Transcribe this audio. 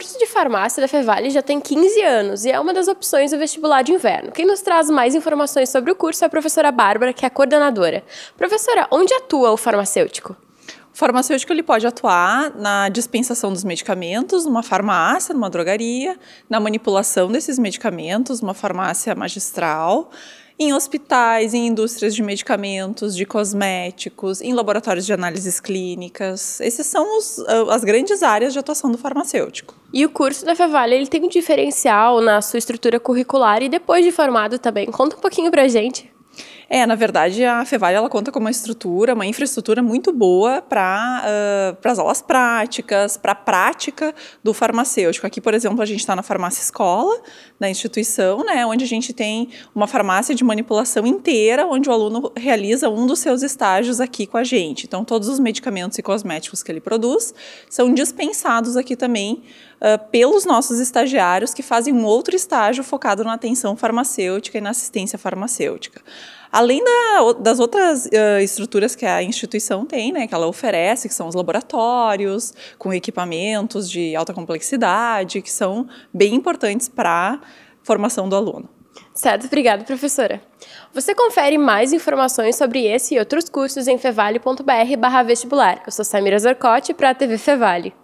curso de farmácia da Fevale já tem 15 anos e é uma das opções do vestibular de inverno. Quem nos traz mais informações sobre o curso é a professora Bárbara, que é a coordenadora. Professora, onde atua o farmacêutico? O farmacêutico ele pode atuar na dispensação dos medicamentos, numa farmácia, numa drogaria, na manipulação desses medicamentos, numa farmácia magistral, em hospitais, em indústrias de medicamentos, de cosméticos, em laboratórios de análises clínicas. Essas são os, ah, as grandes áreas de atuação do farmacêutico. E o curso da Fevale, ele tem um diferencial na sua estrutura curricular e depois de formado também. Conta um pouquinho pra gente. É, na verdade, a Fevale ela conta com uma estrutura, uma infraestrutura muito boa para uh, as aulas práticas, para a prática do farmacêutico. Aqui, por exemplo, a gente está na farmácia escola da instituição, né, onde a gente tem uma farmácia de manipulação inteira, onde o aluno realiza um dos seus estágios aqui com a gente. Então, todos os medicamentos e cosméticos que ele produz são dispensados aqui também uh, pelos nossos estagiários que fazem um outro estágio focado na atenção farmacêutica e na assistência farmacêutica. Além da, das outras uh, estruturas que a instituição tem, né, que ela oferece, que são os laboratórios, com equipamentos de alta complexidade, que são bem importantes para a formação do aluno. Certo, obrigada, professora. Você confere mais informações sobre esse e outros cursos em fevale.br/vestibular. Eu sou Samira Zarcotti para a TV Fevale.